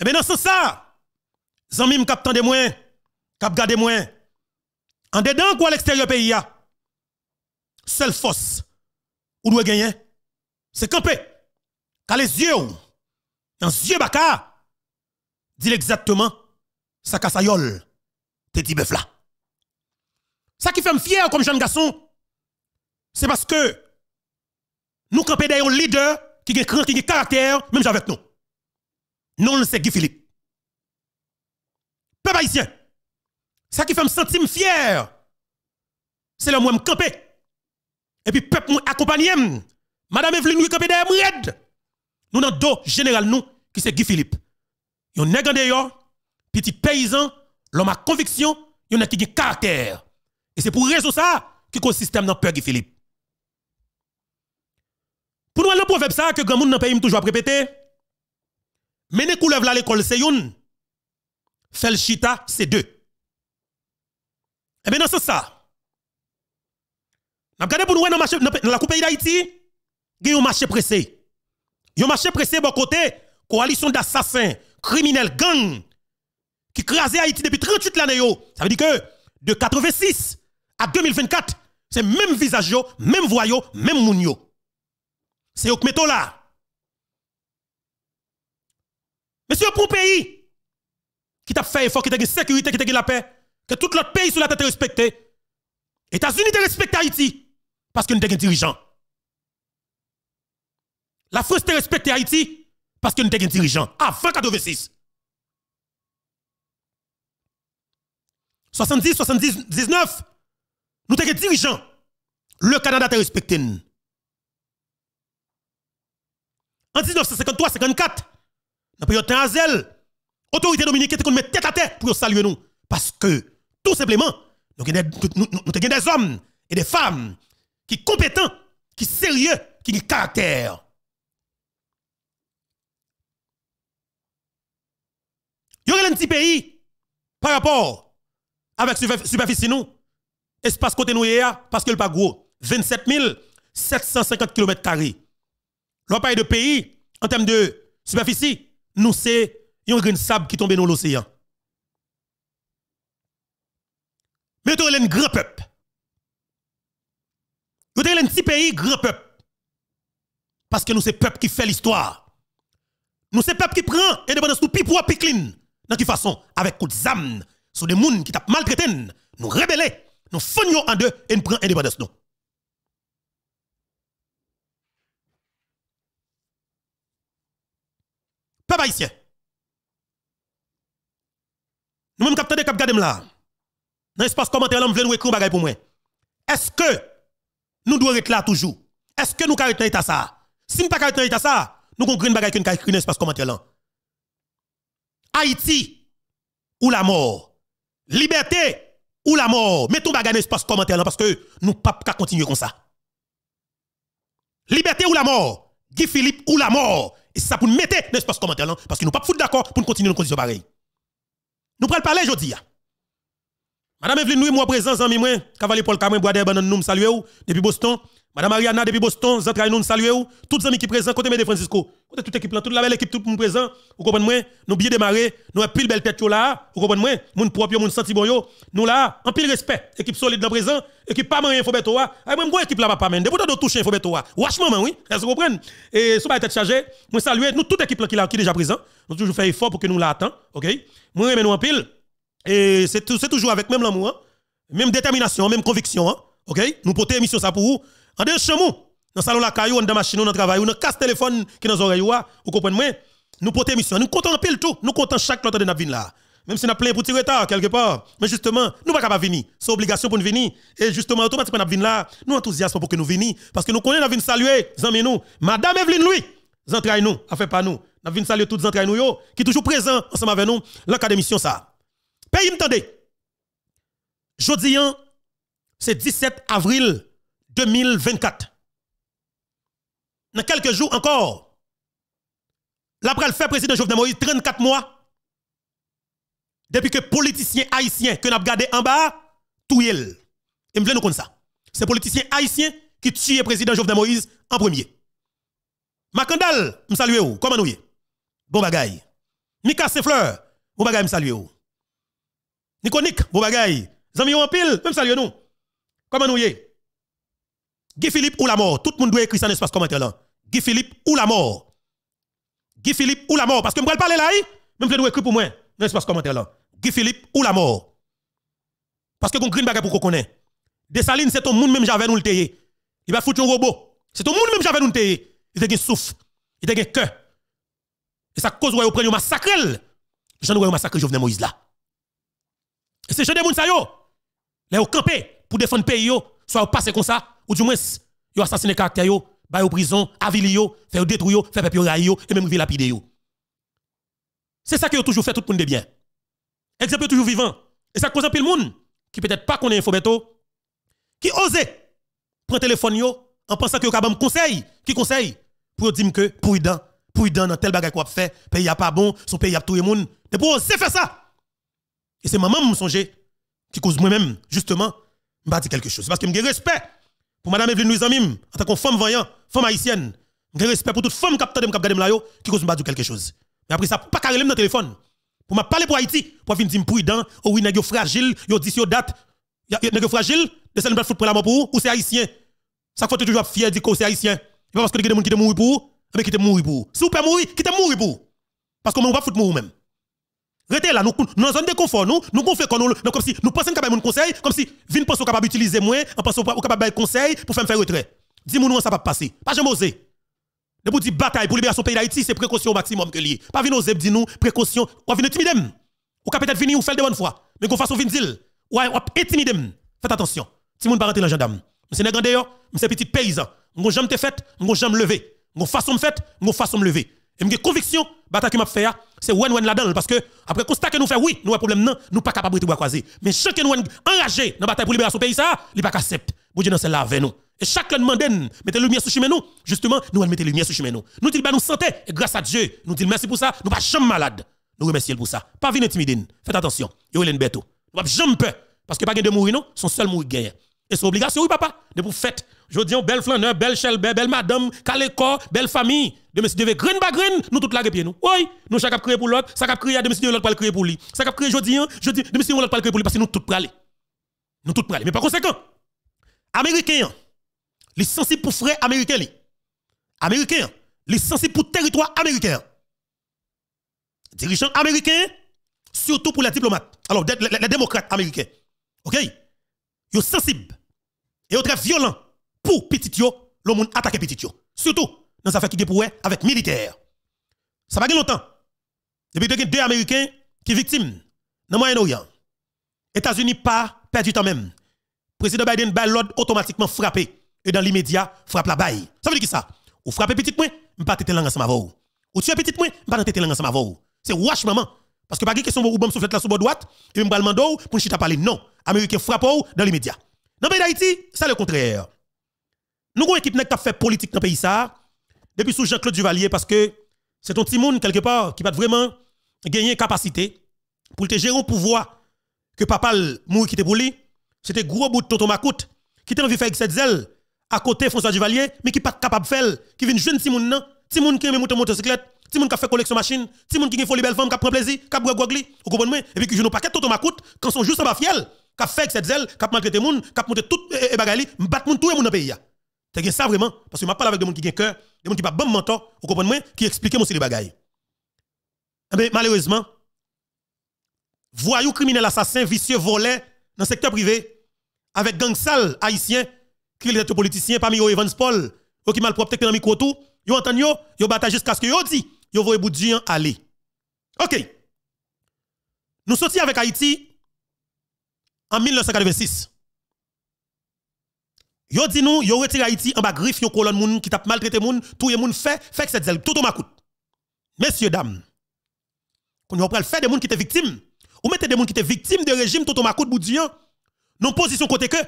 Eh bien, dans ce ça. zanmi me capte de moins, cap des moins. En dedans ou à l'extérieur pays, ya. seule force ou doit gagner, c'est camper. Car les yeux, dans les yeux baka, dit exactement ça yol, te dit bœuf là. Ça qui fait me fier comme jeune garçon, c'est parce que nous camper derrière un leader qui a qui a caractère, même avec nous. Non, c'est Guy Philippe. Peuple haïtien, ça qui fait me sentir fier, c'est le moi camper. Et puis peuple moi accompagné. Madame Evelyne lui camper derrière red. Nous dans dos général nous qui c'est Guy Philippe. Yon nèg en petit paysan, l'homme à conviction, yon a qui gen caractère. Et c'est pour raison ça qui cause système dans peur Guy Philippe. Pour nous le proverbe ça que grand monde dans pays toujours répéter. Mene couleuvre la l'école, c'est une. Felchita, chita, c'est deux. Eh bien, non, c'est ça. Nous regardons pour nous dans la coupe d'Haïti, il y a un marché pressé. Il y a un marché pressé bon côté, coalition d'assassins, criminels, gangs, qui crasent Haïti depuis 38 ans. Ça veut dire que de 86 à 2024, c'est même visage, même voyo, même mounio. C'est au là. Monsieur c'est pour pays qui t'a fait effort, qui t'a sécurité, qui t'a la paix, que tout l'autre pays sur la tête est respecté. États-Unis te respecte Haïti parce que nous avons un dirigeant. La France te respecte Haïti parce que nous avons un dirigeant avant 86. 70, 79, nous avons un dirigeant. Le Canada te respecte. En 1953, 54, dans période temps zèle autorité dominicaine qui met tête à tête pour saluer nous parce que tout simplement nous avons des hommes et des femmes qui sont compétents qui sont sérieux qui ont caractère Il y a un petit pays par rapport avec superficie nous, espace côté nous parce qu'il pas gros, 27 750 km. L'on parle de pays en termes de superficie, nous c'est un grain de sable qui tombe dans l'océan. Mais vous un grand peuple. Nous sommes un petit pays, grand peuple. Parce que nous c'est peuple qui fait l'histoire. Nous c'est peuple qui prend indépendance nous pipo piclin. piklin. Dans qui façon avec coup de sur des gens qui t'a maltraité, nous rebellons, nous fondons en deux et nous prenons indépendance nous. Nous même capteurs de cap là. Dans l'espace commentaire, l'homme veut nous écrire bagay pour moi. Est-ce que nous devons être là toujours? Est-ce que nous caractérisons ça? Si nous pas caractérisons pas ça, nous avons un bagay que nous écrit dans l'espace commentaire là. Haïti ou la mort. Liberté ou la mort. Mettons bagay dans l'espace commentaire là parce que nous ne pouvons pas continuer comme ça. Liberté ou la mort. Guy Philippe ou la mort. Et ça pour nous mettre dans l'espace commentaire là, parce que nous pas foutre d'accord pour nous continuer dans conditions pareilles. Nous prenons le parler aujourd'hui. Madame Evelyne, nous moi présent, en moi, Cavalier Paul Cameron, Bois d'Herbe, nous saluons depuis Boston. Madame Ariana depuis Boston, Zantraï, nous saluons. Toutes les amis qui présents, côté de Francisco, on toute équipe là, toute la belle équipe, tout le monde présent. Vous comprenez moi Nous bien démarrer, nous avons pile belle tête là. Vous comprenez moi mon propre, mon senti bon yo. Nous là, en pile respect. Équipe solide dans présent, équipe pas manger, faut bête toi. Et même équipe là pas même. Depuis de toucher, faut toi. Watch maman, oui. Est-ce que vous comprenez Et sous ma tête chargée, moi saluer nous toute équipe là qui là déjà présent. Nous toujours faire effort pour que nous attend OK Moi remets nous en pile. Et c'est toujours avec même l'amour, hein. même détermination, même conviction, hein, OK Nous porter émission ça pour vous. En deux dans le salon la caillou, dans la machine, dans le travail, dans le casse-téléphone qui est dans l'oreille, vous comprenez moi Nous portons mission, nous comptons pile tout, nous comptons chaque lot de navine là. Même si nous plein pour tirer tard quelque part. Mais justement, nous ne sommes pas venir. C'est obligation pour nous venir. Et justement, automatiquement, nous venons là. Nous enthousiasmons pour que nous venions. Parce que nous connaissons, nous saluer, amis nous. Madame Evelyne Louis, entrailles nous, fait pas nous. Nous vinn saluer toutes les nous yo qui sont toujours présents ensemble avec nous, dans le c'est ça. Pays, m'tendez. Jodi, hein, c'est 17 avril 2024 dans quelques jours encore, l'après le fait président Jovenel Moïse, 34 mois, depuis que politicien haïtien que nous avons gardé en bas, tout Et je voulons nous comme ça. C'est politicien haïtiens qui tuent le président Jovenel Moïse en premier. Makandal, je salue vous. Comment nous Bon bagaille. Mika Sefleur, bon bagay, je salue vous. Niconik, bon bagaille. Zami en pile, même salue nous. Comment nous Guy Philippe ou la mort, tout le monde doit écrire ça dans espace commentaire là. Guy Philippe ou la mort. Guy Philippe ou la mort. Parce que je vais parler là, même si je écrit pour moi, pas ce commentaire là. Guy Philippe ou la mort. Parce que vous green bagage pour qu'on connaît. Desalines, c'est ton monde même j'avais nous le teye. Il va foutre un robot. C'est ton monde même j'avais nous le Il a un souffle. Il a un cœur. Et ça cause Que vous prenez un massacre. J'en ai massacre Jovenel Moïse là. Et c'est jeunes de ça yo. Là, vous campé pour défendre le pays Soit vous passez comme ça, ou du moins, vous assassiné caractère yo ba au prison, avilio, yo détruire, faire peuple raïo et même la yo. C'est ça que toujours fait tout le monde de bien. Exemple toujours vivant. Et ça cause un pile monde qui peut-être pas connaît info beto qui osait prendre téléphone yo en pensant que yo ka conseil, qui conseil pour dire que prudent, prudent dans tel bagage qu'on fait, pays a pas bon, son pays a tout le monde. Mais pour oser faire ça. Et c'est maman me songe, qui cause moi-même justement m'a dit quelque chose parce que me respect pour madame Evelyne Louis Amim, en tant que femme voyante, femme haïtienne, j'ai respect pour toute femme qui a qui a là qui cause pas quelque chose. Mais après ça, pas carrément dans le téléphone. Pour m'a parler pour Haïti, pour venir dire prudent, ou oh oui, nèg fragile, yo dit yo date, suis fragile, de ça pas foutre pour la mort pour ou c'est haïtien. Ça faut toujours fier dire que c'est haïtien. Et pas parce que des gens qui te mourir pour, vous, mais eh ben, qui te mourir pour. Si vous pouvez mourir, qui te mourir pour. vous. Parce qu'on ne va pas foutre mourir même. Retez là, nous, dans zone de confort, nous, nous qu'on comme si, nous pensons capable de conseil, comme si, vin pensons capable d'utiliser moins, en pensons capable de conseil pour faire un retrait. Dis-moi, nous, ça va passer. Pas jamais oser. De vous dire bataille pour libérer son pays d'Haïti, c'est précaution au maximum que lié. Pas venir oser, dis-nous, précaution, ou venir timide. Ou peut-être venir ou faire de bonne fois. Mais qu'on fasse au vin va ou timidement. Faites attention. Si vous ne pas rentrer la gendarme. Monsieur Négandé, monsieur petit paysan. vous jamais te fait, mon lever. levé. Mon façon me ne façon me lever. Et j'ai conviction, bataille que m'a fait, c'est one one là-dedans. Parce que, après constat que nous faisons, oui, nous avons un problème, non, nous pas capables de croiser. Mais chaque nous enragé dans la bataille pour libérer ce pays, ça, il pas accepte. Nous Dieu, non, c'est là avec nous. Et chacun demande, mettez lumière sur chemin nous. Justement, nous allons mettre lumière sur chemin nous. Nous disons, bah, nous santé, et grâce à Dieu, nous disons merci pour ça, nous pas jamais malade. Nous remercions pour ça. Pas venir intimider. Faites attention. Yo Hélène Beto. Nous pas jamais peur. Parce que pas de mourir, non, son seul mourir gagne. Et son obligation, oui, papa, de pour fête, je dis, belle flaneur, belle chelbert, belle madame, corps, belle famille. De monsieur devait grain par grain, nous toute la nous. Oui, nous chaque créé pour l'autre, ça cap créé, de monsieur l'autre pas créer pour lui. Ça cap créer je dis, de monsieur l'autre pas créer pour lui parce que nous tous praler. Nous tous praler. Mais par conséquent, américains, les sensibles pour frais américains Américains, les sensibles pour territoire américain. Dirigeants américains, surtout pour les diplomates. Alors les, démocrates américains. OK Ils sont sensibles et ils sont très violents pour petit le monde attaque petit Surtout dans les affaires qui pour avec militaire. Ça va longtemps. Depuis que deux Américains qui victimes dans le Moyen-Orient. États-Unis pas perdu temps même. Président Biden a l'ordre automatiquement frappé et dans l'immédiat frappe la baille. Ça veut dire qui ça Ou frappe petit je pas vais langue ensemble avec ou. tu petitio petit moi, pas pas langue ensemble vous. C'est wash maman. Parce que pas de question ou bombe soufflette la sous droite et de balmando pour chita parler non. Américain frappe ou dans l'immédiat. Dans pays d'Haïti, c'est le contraire. Nous avons une équipe qui a fait politique dans le pays ça, depuis sous Jean-Claude Duvalier, parce que c'est un petit monde quelque part qui va vraiment gagner capacité pour te gérer un pouvoir que papa mourir qui était pour lui. C'était gros bout de Tonton Makout qui était envie de faire avec cette zèle à côté François Duvalier, mais qui n'est pas capable de faire, qui vient jeune petit monde, non? Petit monde qui aime monter motocyclette, petit monde qui fait collection machine, petit monde qui fait folie belle femme, qui prend plaisir, qui a pris gogli, vous comprenez? Et puis qui joue un paquet Tonton Makout quand sont juste en fiel, qui fait avec cette zèle, qui maltraite les monde, qui a monté tout et bagali, bat tout le monde dans le pays. Tu ça vraiment parce que je parle avec des gens qui ont cœur, des gens qui pas bon mentor, vous comprenez moi, qui expliquent moi les bagailles. Mais eh malheureusement, voyous criminels, assassins, vicieux, volés dans le secteur privé avec gangs sales haïtien qui les politiciens parmi eux Evans Paul, ok qui mal propre dans micro tout, yo vous, yo, yo jusqu'à ce que yo dit, yo voyez Boudjian aller. OK. Nous sortis avec Haïti en 1986. Yo dis nous, yo retire Haïti en bas griffe, yo colonne moun qui tape maltraité moun, tout moun fait, fait que c'est zèle, tout makout. Messieurs, dames, quand on pral fait des moun qui étaient victimes, ou mettez des moun qui étaient victimes de régime tout au makout boudian, non position côté que,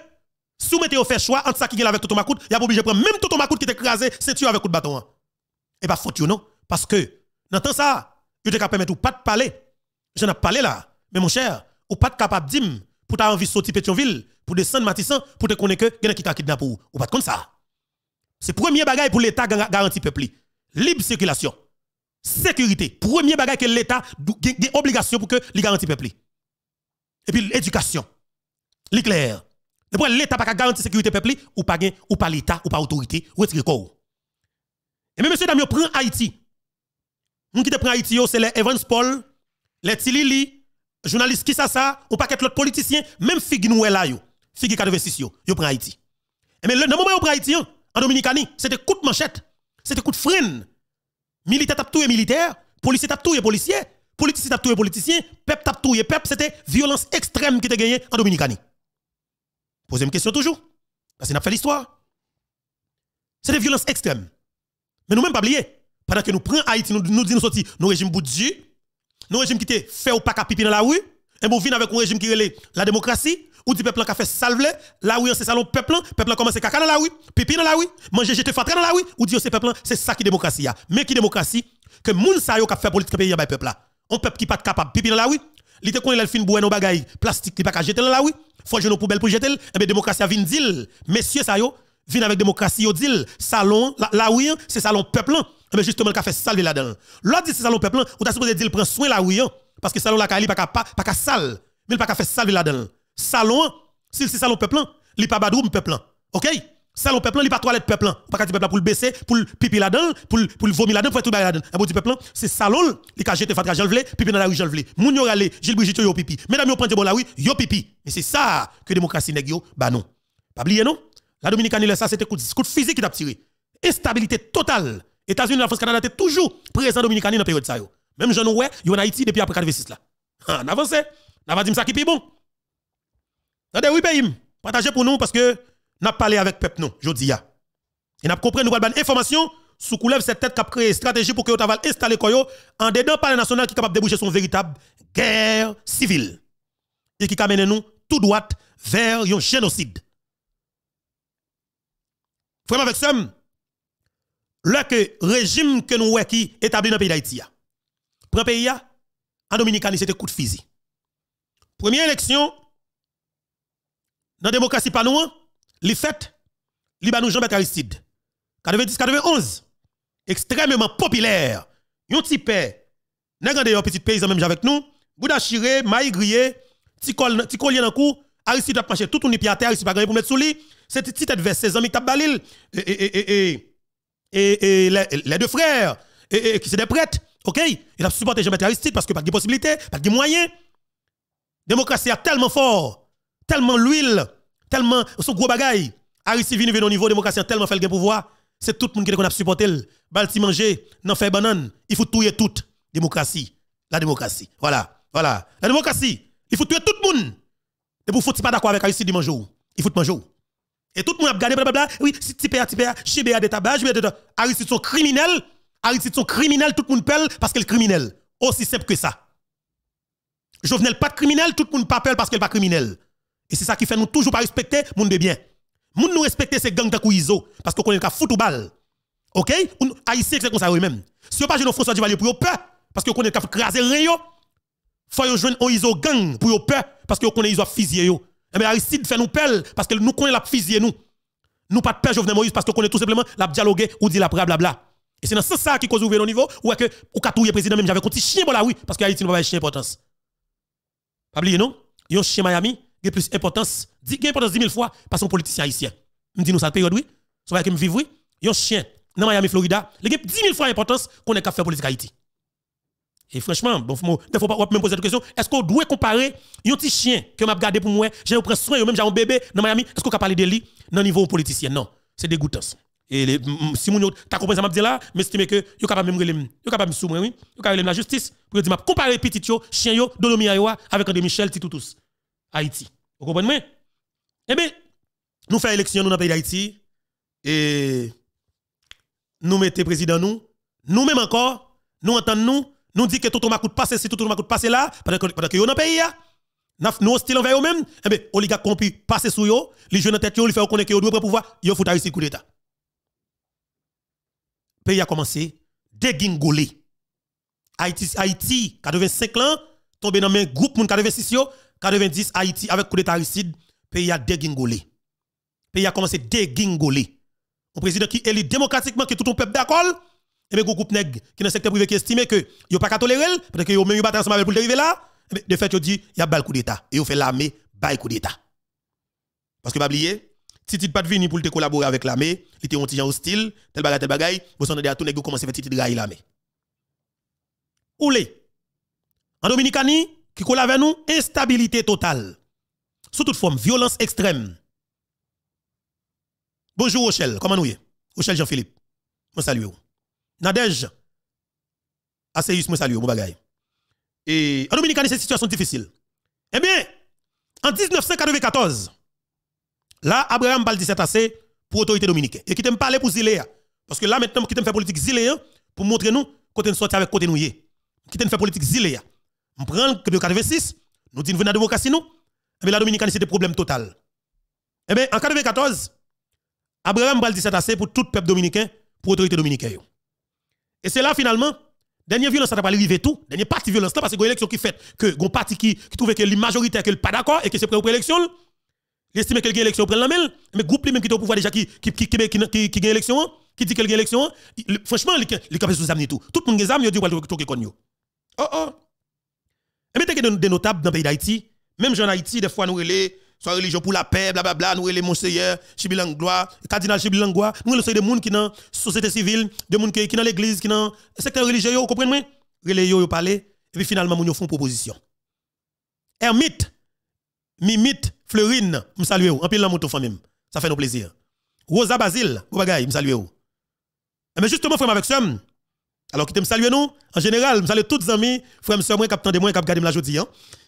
si vous mettez au fait choix entre ça qui gèle avec tout au makout, y a obligé de prendre même tout makout qui te écrasé, c'est tu avec coup de bâton. Et hein. pas eh ben, faute, non? Parce que, dans temps ça, yo te capable ou pas de parler. Je n'ai pas parlé là, mais mon cher, ou pas de capable d'im, pour ta envie de sortir Pétionville, pour descendre Matissan, pour te connaître que quelqu'un qui t'a kidnappé ou. Ou pas comme ça. C'est premier bagage pour l'État le peuple. Libre circulation. Sécurité. Premier bagage que l'État a obligation pour que garantisse le peuple. Et puis l'éducation. L'éclair. l'État pour l'État pas garantir sécurité peuple ou pas ou pas l'État ou pas l'autorité. ou est-ce corps. Et même monsieur Damien prend Haïti. Nous qui te prend Haïti, c'est les Evans Paul, les Tilili, journaliste qui ça ça, ou paquet l'autre politicien, même figue nous là yo, figue 86 yo, yo prend Haïti. Eh mais le moment yo prend Haïti hein, en Dominicani, c'était coup de manchette, c'était coup de freine. Militaire tap touye militaire, policier tap touye policier, politicien tap touye politicien, peuple tap touye peuple, c'était violence extrême qui était gagnée en Dominicani. Posez une question toujours parce qu'on a fait l'histoire. C'était violence extrême. Mais nous même pas oublier pendant que nous prenons Haïti, nous, nous disons nous sortir nos régimes bout nous régime qui te fait ou pas pipi dans la rue, et vous venez avec un régime qui relève la démocratie, ou dit peuple qui fait salve, la rue c'est salon peuple, peuple commence caca dans la rue, pipi dans la rue, manger jeter fatra dans la rue, ou dit c'est peuple, c'est ça qui démocratie a. Mais qui démocratie que moun sa yo qui fait politique pays le ben, peuple là. Un peuple qui pas capable pipi dans la rue, li te connaît fin bouen nos bagaille, plastique qui pas jeter dans la rue, faut jeter nos poubelles pour jeter, et eh bien démocratie a vin deal. Messieurs sa yo, vin avec démocratie salon la, rue c'est salon peuple mais eh ben, justement le fait salver là-dedans. L'autre dit c'est salon peuple, hein. on t'a supposé dire prend soin là oui, parce que salon la cali pas pas pas sale, mais pas fait salver là-dedans. Salon, si c'est salon peuple, hein, il pas badroum peuple. Hein. OK Salon peuple, il pas toilette peuple, pas dire peuple pour le baisser, pour le pipi là-dedans, pour pour le vomir là-dedans, pour tout là-dedans. Un eh ben, peuple, c'est salon, il a jeté fatra j'envle, pipi dans la rue j'envle. Moun yo rale, Gilles Brigitte yo pipi. Mesdames yo prend bon la oui, yo pipi. Mais c'est ça que démocratie n'est yo, bah non. Pas oublier non La Dominicaine, ça c'était coup de physique qui t'a tiré. Instabilité totale États-Unis, la France, Canada, étaient toujours présents dominicains dans la période ça. Même jeune ouais, ils en Haïti depuis après 46 là. On avance, on hein. va dire ça qui est bon. Attendez, oui, pays, partagez pour nous parce que n'a parlé avec peuple nous, je dis Et n'a compris nous avons information sous couleur cette tête qui a créé une stratégie pour que nous avez installé Koyo en dedans par national qui est capable de déboucher son véritable guerre civile et qui a amène nous tout droit vers un génocide. Frère avec somme, le que régime que nous avons établi dans le pays d'Haïti. premier pays en Dominicani c'était coup de fusil. Première élection dans la démocratie pas nous, les fêtes, les nous Jean-Baptiste Aristide. 90 91 extrêmement populaire. Yon petit père, nèg un petit paysan même avec nous, Bouda Chiré, Maï Grié, Ticol Ticolien en cou, Aristide a marché tout une pied à terre, Aristide pas gagné pour mettre sous lui, c'est petite tête vers 16 ans, et et et, et et, les, deux frères, et, qui sont des prêtres, ok? Il a supporté Jean-Baptiste Aristide parce que pas de possibilité, pas de moyens. Démocratie a tellement fort, tellement l'huile, tellement son gros bagaille. Aristide vient au niveau démocratie a tellement fait le pouvoir. C'est tout le monde qui a supporté. Balti manger, n'en fait banane. Il faut tuer toute démocratie. La démocratie. Voilà. Voilà. La démocratie. Il faut tuer tout le monde. Et ne faut pas d'accord avec Aristide dimanche. Il faut manger. Et tout le monde a regardé, blablabla, oui, si tu Tipéa, Chibéa de tabac, tu de tabac. criminel. sont criminels, Aristide sont criminel, tout le monde pèle parce qu'elle est criminel. Aussi simple que ça. Je venais pas de criminel, tout le monde pas pèle parce qu'elle pas criminel. Et c'est ça qui fait nous toujours pas respecter, monde de bien. Moun nous respecter, c'est gang de couizo parce qu'on est le foutre ou balle. OK? que c'est comme ça eux-mêmes. Si on pas jouer François Duvalier pour peur, parce qu'on est de craser rien, faut jouer un Iso gang pour peur, parce qu'on est Iso physique. Mais eh Aristide fait nous pelle parce que nous connaissons la physique nous. Nous pas de paix Jovenel Moïse parce que connaît tout simplement la dialogue ou dit la blablabla. Et c'est dans ce qui cause ouvrir nos niveau ou est que ou katouye président même j'avais compté chien pour la oui parce que Haïti n'a pas chien importance. Pas oublier non, yon chien Miami a plus importance, dit importance 10 000 fois parce qu'on politicien haïtien. Me dit nous ça période oui, ça va que me vivre oui, yon chien dans Miami Florida, il a 10 000 fois importance qu'on est qu'à faire politique Haïti. Et franchement, bon, ne faut pas même poser la question. Est-ce qu'on doit comparer un petit chien que m'a gardé pour moi, j'ai pris soin, même j'ai un bébé dans Miami, est-ce qu'on peut parler de lui dans le niveau politicien Non, c'est dégoûtant. Et si vous avez compris ça, m'a dit là, mais estime que vous capable même vous capable me oui, vous dire la justice pour dire comparer petit yo, chien yo, Dolomia avec André Michel Titoutous, Haïti. Vous comprenez Eh bien, nous faisons élection dans le pays d'Haïti et nous mettons président nous, nous-mêmes encore, nous entendons nous nous dit que tout le monde passer si tout le monde passer là, pendant que, pendant que dans pays, nous hostile envers eux même eh bien, oligarque compris passer sous eux, les jeunes tête, ils font connaître qu'ils doivent pouvoir, ils foutent ici coup d'État. Pays a commencé, dégingolé. Haïti, Haïti, 85 ans, tombé dans un groupe, 86 yo, 90, Haïti, avec coup d'État ici, pays a dégingolé. Pays a commencé dégingolé. Un président qui élit démocratiquement, que tout le peuple d'accord, et eh bien groupe nèg qui dans le secteur privé qui estime que yo pas tolérer parce que yo même eu pas ensemble pour arriver là de fait yo dit y a bal coup d'état et yo fait l'armée bal coup d'état parce que pas oublier Titi pas de venir pour te collaborer avec l'armée, il était un petit hostile, tel bagay tel bagay, vous de à tout nèg commence à faire Titi drailler l'armée. Oulé. En Dominicani, qui colle avec nous, instabilité totale. Sous toute forme, violence extrême. Bonjour Rochelle, comment nous y Rochelle Jean-Philippe. Moi salut vous. Nadej, Asseyus, moi salue, mon bagay. Et en Dominicaine, c'est une situation difficile. Eh bien, en 1994, là, Abraham Bal 17 assez pour l'autorité dominicaine. Et qui t'aime parler pour Zilea hein. Parce que là, maintenant, qui t'aime faire politique Zilea hein, pour montrer nous côté nous sortir avec côté nous Qui t'aime faire politique Zilea hein. On prend le 86, nous disons, nous eh la démocratie, nous. Mais la Dominicaine, c'est des problème total. Eh bien, en 94, Abraham Bal 17 assez pour tout peuple dominicain, pour l'autorité dominicaine. Et c'est là finalement, dernière violence, ça n'a pas arrivé tout. Dernière partie violence là, parce que y a une élection qui fait que un parti qui, qui trouve que la majorité n'est pas d'accord et que c'est pour l'élection Il estime que l'élection prennent la main, mais groupe même qui est au pouvoir déjà qui qui qui qui qui élection, qui dit qu'il élection, franchement, il capable de amener tout. Tout le monde des il dit qu'il est connu. Oh oh. Et mettez des notables dans le pays d'Haïti, même gens en Haïti, des fois nous les soit religion pour la paix, blablabla, nous les monseigneurs, le cardinal Chibilanglois, nous sommes des gens qui dans la société civile, des gens qui dans l'église, qui dans secteur religieux, vous comprenez religieux vous parlez, et puis finalement, nous font une proposition. ermite Mimite, Fleurine, je salue vous, en pile la moto famille, ça fait nous plaisir. Rosa Basile, vous eh bagaille, je salue vous. Mais justement, frère, avec ça. Alors, qui me saluer nous, en général, je salue tous les amis, frères, sœurs, moi, qui de moi, qui de la jeudi, hein,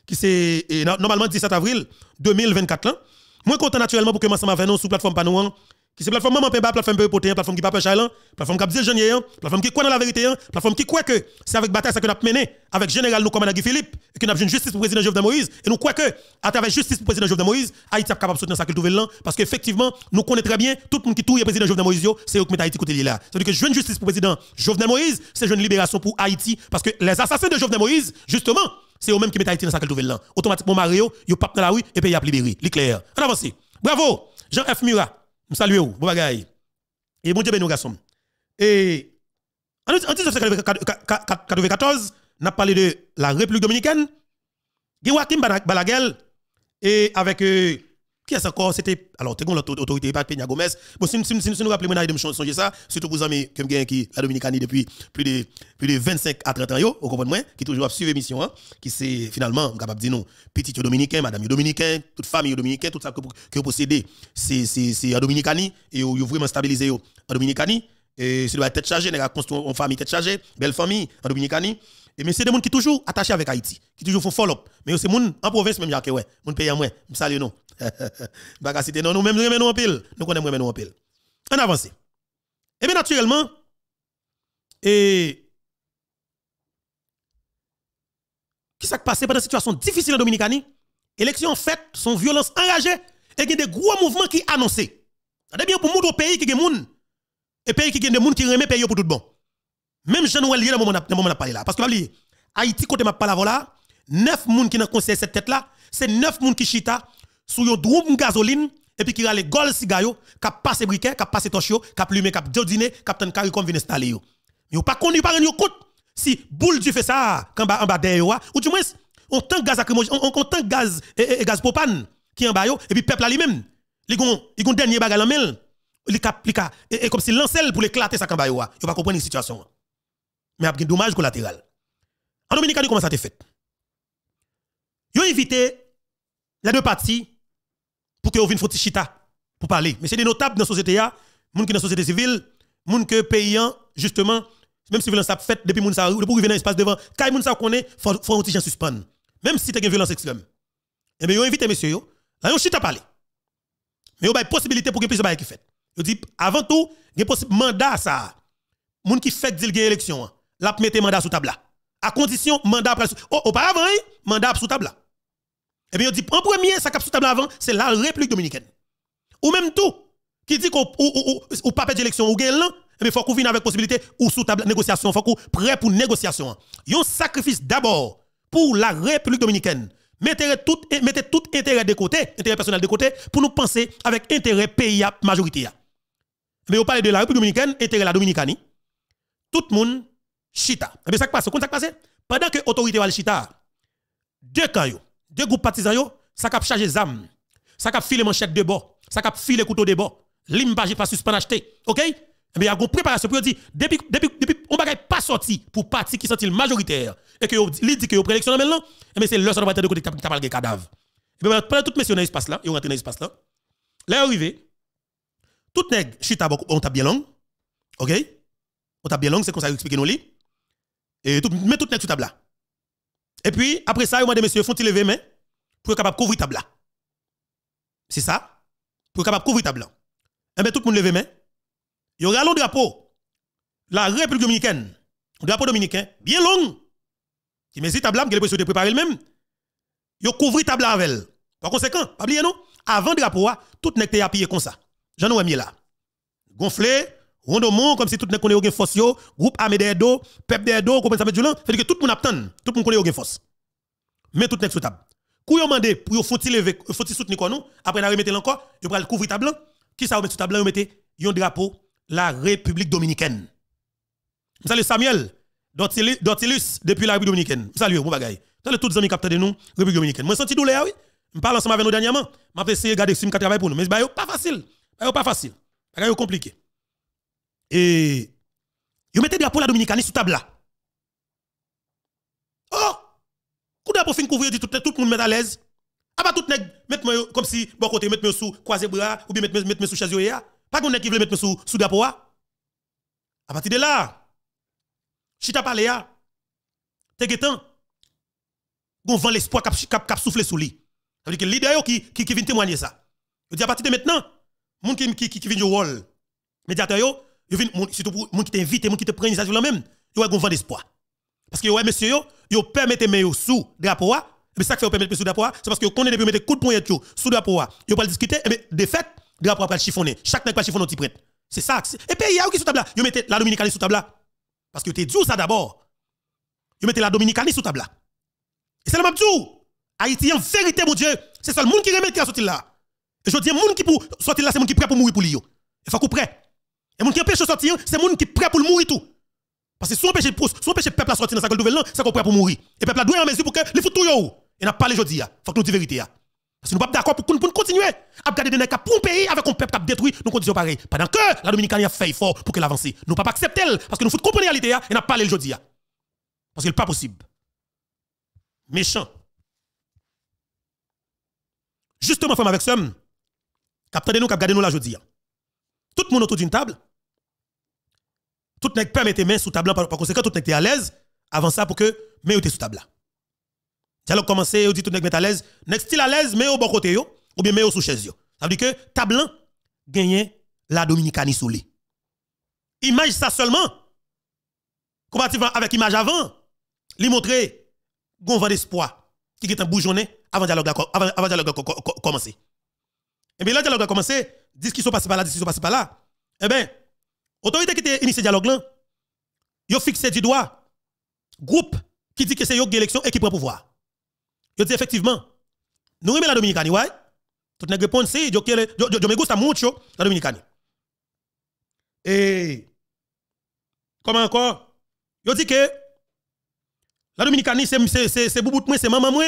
qui c'est normalement 17 avril 2024. Moi, content naturellement pour que ensemble avec nous sur la plateforme Panoan qui c'est plateforme maman pas plateforme peu poté, plateforme qui pas la plateforme qui dit jeune la plateforme qui croit dans la vérité plateforme qui croit que c'est avec bataille ça que nous mené avec général nous comme Philippe et que nous avons une justice pour président Jovenel Moïse et nous croit que à travers justice pour président Jovenel Moïse, Haïti est capable de soutenir ça que de là parce qu'effectivement, nous connaissons très bien tout le monde qui touille président Jovenel Moïse c'est eux qui mettent Haïti côté là. C'est-à-dire que jeune justice pour président Jovenel Moïse, c'est jeune libération pour Haïti parce que les assassins de Jovenel Moïse justement, c'est eux-mêmes qui mettent Haïti dans sa qu'il de là. Automatiquement Mario, yo pape dans la rue et y a libéré, l'éclair. En avance. Bravo, Jean F Murat. Je salue vous, bon bagaille. Et bon Dieu béni, Et en 1994, on a parlé de la République dominicaine. Joachim Balaguel, et avec euh, qui est encore C'était. Alors, tu l'autorité, pas Peña Gomez. Bon, si, si, si, si nous rappelons, me songer ça, surtout pour vous amis comme qui la Dominicanie depuis plus de, plus de 25 à 30 ans, yo, vous comprenez, qui toujours suivre l'émission, hein, qui c'est finalement, capable de dire non, petit dominicain, madame dominicain, toute famille dominicaine, tout ça que, vous possédez, c'est à Dominicanie, et vous vraiment stabilisé en Dominicanie. Et c'est la tête chargée, vous construit une famille tête chargée, belle famille en Dominicanie. Et mais c'est des gens qui toujours attachés avec Haïti, qui toujours font follow-up. Mais c'est des gens en province même, ouais, mon pays à moi, je salue non, Baga non nous même nous en pile. Nous connaissons en pile. On avance. Et eh bien naturellement et qui s'est passé pendant une situation difficile en Dominicanie Élections faites, sont violence engagée, et il y a des gros mouvements qui annoncent. C'est bien pour moudre pays qui gagne moun et pays qui ont des qui remet pays pour tout bon. Même Jean Noël hier dans moment moment parlé là parce que Haïti côté m'a la là, Neuf moun qui dans conseil cette tête là, c'est neuf moun qui chita sous yon droum gazoline et puis qui a les gol cigayo, kap passe briquet, kap passe tochio, kap lume, kap qui a ten caricom vin installer yo. Yo pas connu par yon kout, Si boule du fait ça, en bas, en bas de ou du moins, on tank gaz acrymogène, on, on gaz, et, gaz propane, qui en bas yo, et puis peuple li même li gon, li gon dernier bagay en mel, il cap, cap, et, comme si l'ancel pour l'éclater ça en bas yo, ah. yo pas comprendre la situation. Ah. Mais après gen dommage collatéral. En Dominicaine, comment ça te fait? Yo invité les deux parties pour que vous vienne faire chita pour parler. Mais c'est des notables dans la société, des gens qui sont dans la société civile, des gens qui payant justement, même si violence a fait depuis moun sa rue, depuis dans espace devant, quand moun sa connaît, faut faut un petit suspendre. Même si c'est une violence extrême. Et eh bien, vous invitez monsieur yo, là yon chita parler. Mais vous avez possibilité pour que vous puissiez qui fait. Vous dit avant tout, il y a mandat ça. Moun qui fait dire élection, hein, la mettez mandat sous table À condition mandat après oh auparavant, hein, mandat sous table eh bien, on dit, en premier, ça cap sous table avant, c'est la République dominicaine. Ou même tout, qui dit qu'on ou, pas perdre l'élection, ou gagne l'an, eh bien faut qu'on vienne avec possibilité ou sous table négociation, faut qu'on prêt pour négociation. Yon sacrifice d'abord pour la République dominicaine. Mettez tout, mettez intérêt de côté, intérêt personnel de côté, pour nous penser avec intérêt pays à majorité. Mais eh on parle de la République dominicaine, intérêt la Dominicanie. Tout le monde chita. Mais eh ça qui passe, ça passe. Pendant que l'autorité va le chita, deux cas, deux groupes partisans yo, ça cap charger zam, ça cap filer manchette de bord, ça cap filer couteau de bord. L'imbage pas suspend acheter. OK Mais eh il y a une préparation pour dire depuis depuis depuis on pas sorti pour parti qui sont-ils majoritaire et que vous dit que yo préélection maintenant, mais eh c'est l'heure ça doit être de côté qui t'a le cadavre. Et eh bien pendant toute mission dans espace là, ils rentre dans l'espace là. Là arrivé tout nèg chita, on tape bien long. OK On tape bien long, c'est comme ça expliquer nous li. Et tout mais tout sur la table là. Et puis, après ça, a des messieurs monsieur, font-ils lever main pour être capable de couvrir table C'est ça Pour être capable de couvrir table Et eh bien, tout le monde lever main. Il y aura un drapeau, la République dominicaine, un drapeau dominicain, bien long. Qui m'hésite table table le peut se préparer elle-même. Ils couvrir table avec elle. Par conséquent, pas bien non, avant le drapeau, tout n'est pas appuyé comme ça. J'en ai mis là. Gonflé, Rondomont, comme si tout le monde connaît aucune force, groupe armé des dos, peuple des dos, comme ça veut dire que tout le monde attend, tout le monde connaît force. Mais tout le monde sous table. Kou yon mande pour yon faut-il lever, faut-il soutenir quoi nous, après la remettre encore, yon pral couvre table, hein? qui ça remet sur table, yon mette yon drapeau la République dominicaine. Vous salue Samuel Dortilus depuis la République dominicaine. Vous saluez, bon bagaille. Vous tous les amis capteurs de nous, République dominicaine. Moi senti douleur ah oui. Je parle ensemble avec nous dernièrement. Je vais essayer de garder ce je travaille pour nous. Mais c'est pas facile. Pas facile. C'est compliqué et vous mettez drapeau la dominicaine sous table là. Oh! Coup drapeau fin couvrir tout tout le monde met à l'aise. Ah bah tout nèg mettre moi comme si bon côté mettre moi sous croiser bras ou bien mettre mettre sous chaise Pas qu'on nèg qui veut mettre sous sous drapeau à. À partir de là, chita parlé là. T'es guetant. Gon vent l'espoir cap cap cap souffler sous lui. Ça veut dire que leader qui qui qui vient témoigner ça. Je dis à partir de maintenant, monde qui qui qui vient au rôle médiateur surtout pour mon qui t'invite, les qui te prennent initiative là-même, ils ont un vent d'espoir. Parce que, ouais, monsieur, ils permettent de sous drapeau, mais ça que fait permettre sous drapeau, c'est parce que on est mettre coup de poignet sous drapeau, ils pas discuter, mais eh de fait, drapeau pas chiffonné Chaque n'est pas chiffonner petit prête C'est ça. Et puis, il y a qui sous table là, ils la dominicale sous table Parce que tu dit ça d'abord. Ils mettez la dominicale sous table Et c'est le même jour. Haïti, en vérité, mon Dieu, c'est ça le monde qui remet qui a sorti là. Et je dis, le monde qui pour sortir là, c'est le monde qui prêt pour mourir pour lui. Il faut qu'on prêt. Et mon qui empêche de sortir, c'est mon qui prêt pour mourir tout. Parce que si on pousser, si on péché peuple à sortir dans sa nouvelle c'est qu'on prêt pour mourir. Et peuple a doué en mesure pour que les tout yo. Et n'a pas les jodi Il hein. Faut que nous disions vérité hein. Parce que nous pas d'accord pour nous continuer à garder des nègres pour un pays avec un peuple qui a détruit nos conditions pareilles. Pendant que la Dominicaine a fait fort pour qu'elle avance. Nous ne pas accepter parce que nous faut comprendre la réalité hein. et n'a pas les jodi Parce que n'est pas possible. Méchant. Justement, femme avec somme, capteur de nous, cap garder nous la jodi Tout le monde autour d'une table, tout n'est pas mettre main sous table par conséquent tout n'est était à l'aise avant ça pour que mais était sous table. Dialogue commencé, on dit tout n'est met à l'aise, est style à l'aise mais au bon côté yo ou bien mais au sous chaise Ça veut dire que table gagne la Dominicanie sous lui. Image ça seulement. Comparativement avec image avant, lui montrer gon vent d'espoir qui est en bougeonné avant dialogue avant, avant dialogue commencer. Et eh bien là dialogue a commencé, discussion passés par là, discussion passe par là. Eh bien, Autorité qui a initié dialogue là, a fixé du doigt groupe qui dit que c'est yo élection et qui prend pouvoir. Yo dit effectivement, nous remet la Dominicani, ouais. Tout le répond c'est yo que yo yo me gusta mucho la Dominicani. Et comment encore Yo dit que la Dominicani c'est c'est c'est boubout moi, c'est maman moi.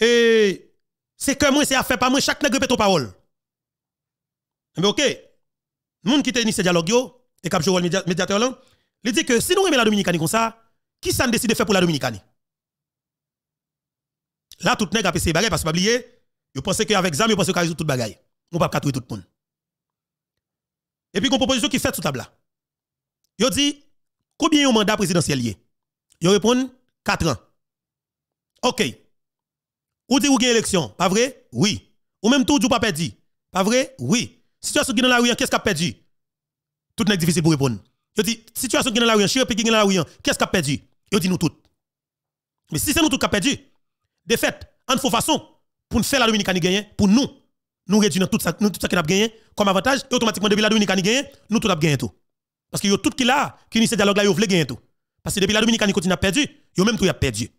Et c'est que moi c'est affaire pas moi chaque nèg répète aux parole. Mais OK, gens qui tenait ce dialogue yo et cap le médiateur là, il dit que si nous remet la Dominicanie comme ça, qui s'en décide de faire pour la Dominicanie Là tout nèg a passé bagaille parce que pas oublier, yo pensait qu'avec zam yo pensait qu'il tout bagaille. On pas catouer tout le monde. Et puis une proposition qui fait sous table là. Yo dit combien un mandat présidentiel lié Yo répond 4 ans. OK. Ou dit ou gagne élection, pas vrai Oui. Ou même tout du pas perdu, pas vrai Oui. Situation qui dans la rue, qu'est-ce qu'a perdu Tout n'est difficile pour répondre. Je dit situation qui dans la rue, chirurgie qui dans la rue, qu'est-ce qu'a perdu Je dit nous tous. Mais si c'est nous tous qui avons perdu, de fait, en faut façon pour nous faire la Dominicaine gagner, pour nous, nous réduire tout ça, nous tout ça qui a gagné comme avantage, et automatiquement depuis la Dominicaine gagner, nous tous avons gagné tout. Parce que yo tout qui là, qui nous ce dialogue là, yo gagné gagner tout. Parce que depuis la Dominicaine continue à perdre, yo même tout a perdu.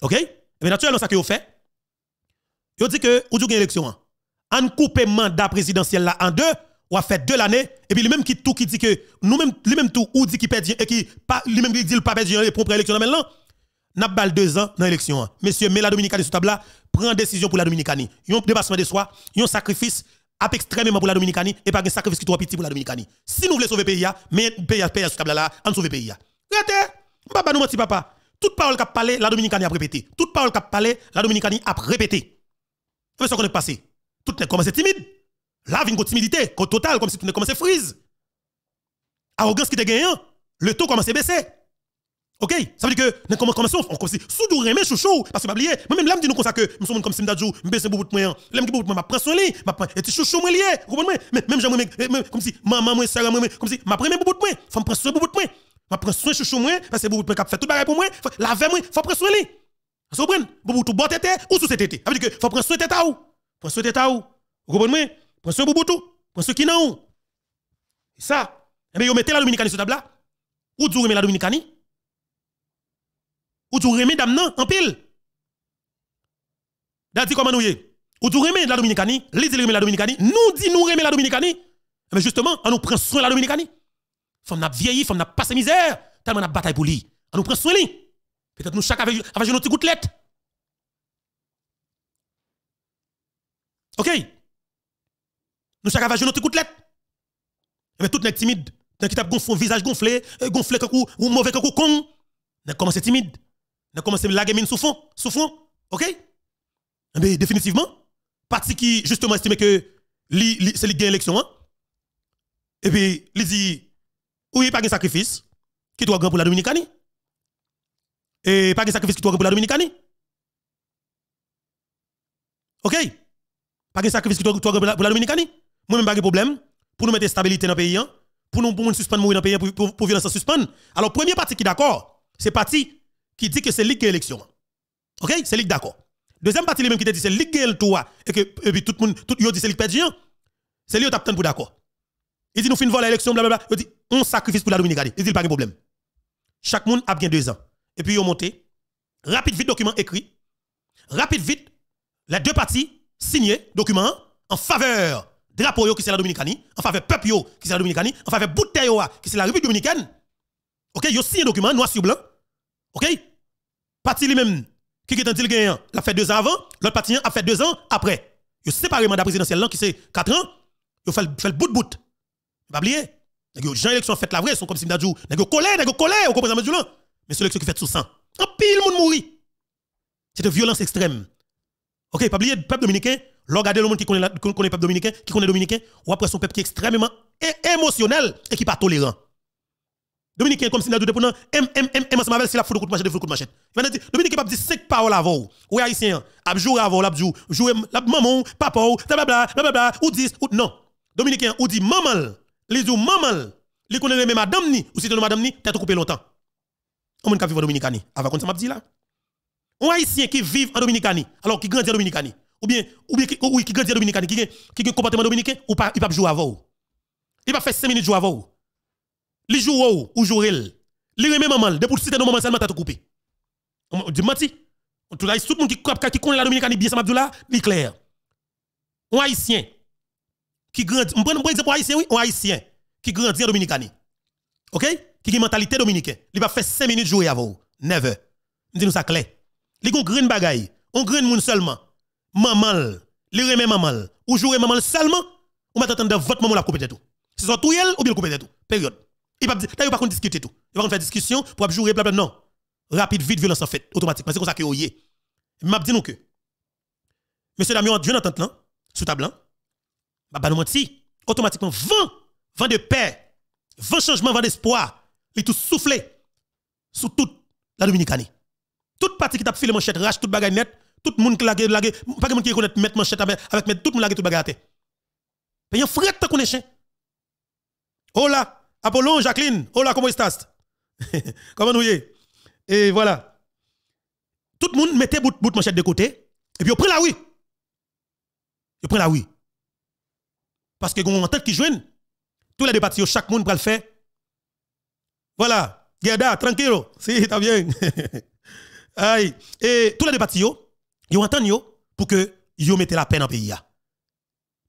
OK Mais naturellement ça que vous fait. vous dit que vous avez gagne élection. Hein en couper mandat présidentiel là en deux, ou a fait deux l'année, et puis lui-même qui tout qui dit que, nous-même, lui-même tout, ou dit qu'il perd, et qui, lui-même qui dit pas perdre pour l'élection maintenant, n'a pas deux ans dans l'élection. Hein. Monsieur, mais la Dominicanie sous table là, prend décision pour la Dominicanie. Yon dépassement de soi, yon sacrifice, ap extrêmement pour la Dominicanie, et pas un sacrifice qui trop petit pour la Dominicanie. Si nous voulons sauver le pays, mais pays, pays sur table là, en sauver le pays. Hein. Regardez, papa nous menti papa. Toute parole qu'a parlé, la Dominicanie a répété. Toute parole qu'a parlé, la Dominicanie a répété. Vous ce qu'on est passé tout n'est commencé timide. Là, une une timidité, totale, total, comme si tout n'est commencé frise. Arrogance qui te gagné, le taux commence à baisser. Ok, ça veut dire que nous commençons, on commence, soudou remè chouchou, parce que pas oublier, moi-même là, me nous comme ça que, nous sommes comme si m'dadjou, m'baisse bout de moi, l'aime qui bout de moi, m'apprends son lit, m'apprends, et chouchou moi lié, comprenez-moi, même j'aime, comme si, maman moi, sœur moi, comme si, m'apprends même bout de moi, faut me prendre soin bout de moi, m'apprends soin chouchou moi, parce que bout de moi, fait tout bagay pour moi, laver moi, faut prendre soin lit. Vous comprenez? Bout de tout bon tête, ou sous cet tété. Ça veut dire que, faut prendre soin à ou prends ce ou. Vous comprenez Prends ce bouboutou, prends ce kinaou. Et ça, eh bien, vous mettez la Dominicanie sur table là. Ou tu remets la Dominicanie Ou tu remets dame non, en pile. D'ailleurs, comment nous y Ou tu remets la Dominicanie, lisez remet la Dominicanie, nous dit nous remet la Dominicanie. Eh Mais justement, on nous prend soin de la Dominicanie. Femme n'a vieilli, femme n'a passé misère, tellement on a bataille pour lui. On nous prend soin lui. Peut-être nous chaque avec, avec notre petites gouttelettes. OK. Nous sommes cavagés notre coutelette. Mais eh ben, tout n'est timide. Tant qui un gonflé, visage gonflé, euh, gonflé comme ou mauvais comme con. N'a commencé timide. N'a commencé à mine sous fond, sous fond. OK Mais eh ben, définitivement, parti qui justement estime que c'est lui gain l'élection hein? Et puis il dit oui, pas de sacrifice qui doit gagner pour la Dominicanie. Et eh, pas de sacrifice qui doit gagner pour la Dominicanie. OK pas de sacrifice pour la Dominicanie. Moi-même, pas de problème. Pour nous mettre stabilité dans le pays, hein. pour nous, pour nous suspendre mourir dans le pays, hein, pour, pour violence suspendre. Alors, premier partie qui est d'accord, c'est partie qui dit que c'est Ligue élection. OK? C'est Ligue d'accord. Deuxième partie, même qui dit c'est Ligue qui toi et que et puis tout le monde tout monde dit c'est Ligue l'élection. Hein. C'est lui qui t'attend pour d'accord. Il dit nous voie à l'élection blablabla, il dit on sacrifice pour la Dominicanie. Il dit pas de problème. Chaque monde a bien deux ans. Et puis ils ont monté rapide vite document écrit. Rapide vite les deux parties signé document en faveur drapeau qui c'est la Dominicanie, en faveur peuple qui c'est la Dominicanie, en faveur bout qui c'est la République dominicaine. OK, yo signé document noir sur blanc. OK Parti lui-même qui est en dit l'a fait deux ans avant, l'autre parti a fait deux ans après. Yo séparé mandat présidentiel là qui c'est quatre ans, yo fait fait bout bout. Pas oublier. Les gens ont fait la vraie, sont comme si m'dadjou, nèg colère, au colères vous comprenez. Mais c'est l'élection qui fait sous sang. En pile monde mourit. C'est une violence extrême. OK, pas oublier peuple dominicain, regardez le monde qui connaît connaît peuple dominicain, qui connaît dominicain, ou après son peuple qui est extrêmement émotionnel et qui pas tolérant. Dominicain comme si n'a de pendant M M M M ensemble c'est la foule coup de machette, foudre coup de machette. Il va dire Dominicain pas dire cinq paroles avant. Ou haïtien, a jouer avant, l'a jouer, jouer la maman, papa, bla bla bla ou 10 ou non. Dominicain ou dit maman, les ou maman, les connaît même madame ni ou si madame ni tête coupée longtemps. Comment qu'a vivre dominicain ni? Avant qu'on ça m'a dit là. Un haïtien qui vit en Dominicanie, alors qui grandit en Dominicanie, ou bien, ou bien oui, qui grandit en Dominicanie, qui qui un comportement dominicain, ou pas, il pas jouer avant vous. Il pas faire 5 minutes jouer avant Il joue ou joue il. Il remet maman, de pour citer nos maman seulement t'as tout coupé. On menti. Tout le monde qui, qui connaît la Dominicanie bien, ça m'a dit clair. Un haïtien qui grandit, on prend un exemple haïtien, oui, un haïtien qui grandit en Dominicanie. OK? Qui a une mentalité dominicaine. Il va faire 5 minutes jouer avant vous. Never. Dis-nous ça clair. Li gon green bagay, on green moun seulement. Maman, li remets maman, ou jouer maman seulement, ou va attendre votre maman la couper tout. C'est sont tout ou bien couper tout. Période. Il n'y a pas qu'on discuter tout. Il pas qu'on faire discussion pour jouer blablabla non. Rapide vite violence en fait automatiquement c'est comme ça que oyé. M'a dit nous que Monsieur Damien, Dieu n'entend là, sous table là. Bah nous menti, automatiquement vent, vent de paix, vent changement, vent d'espoir, il tout soufflé sous toute la Dominicanie qui t'a filé manchette, rache tout bagay net, tout le monde qui l'a pas que monde qui connaît met manchette avec, avec tout le monde tout bagay à terre. Payan frère connaît Hola, Apollon, Jacqueline, hola, comment est-ce que comment vous est? Et voilà. Tout le monde mettez bout, bout manchette de côté, et puis on prend la oui. On prend la oui. Parce que on tête qui joue, tous les débats, chaque monde pour le faire. Voilà, Gerda, tranquille, si, t'as bien. Aïe. Et tous les deux ils ils entendu pour que ils mettent la peine en pays.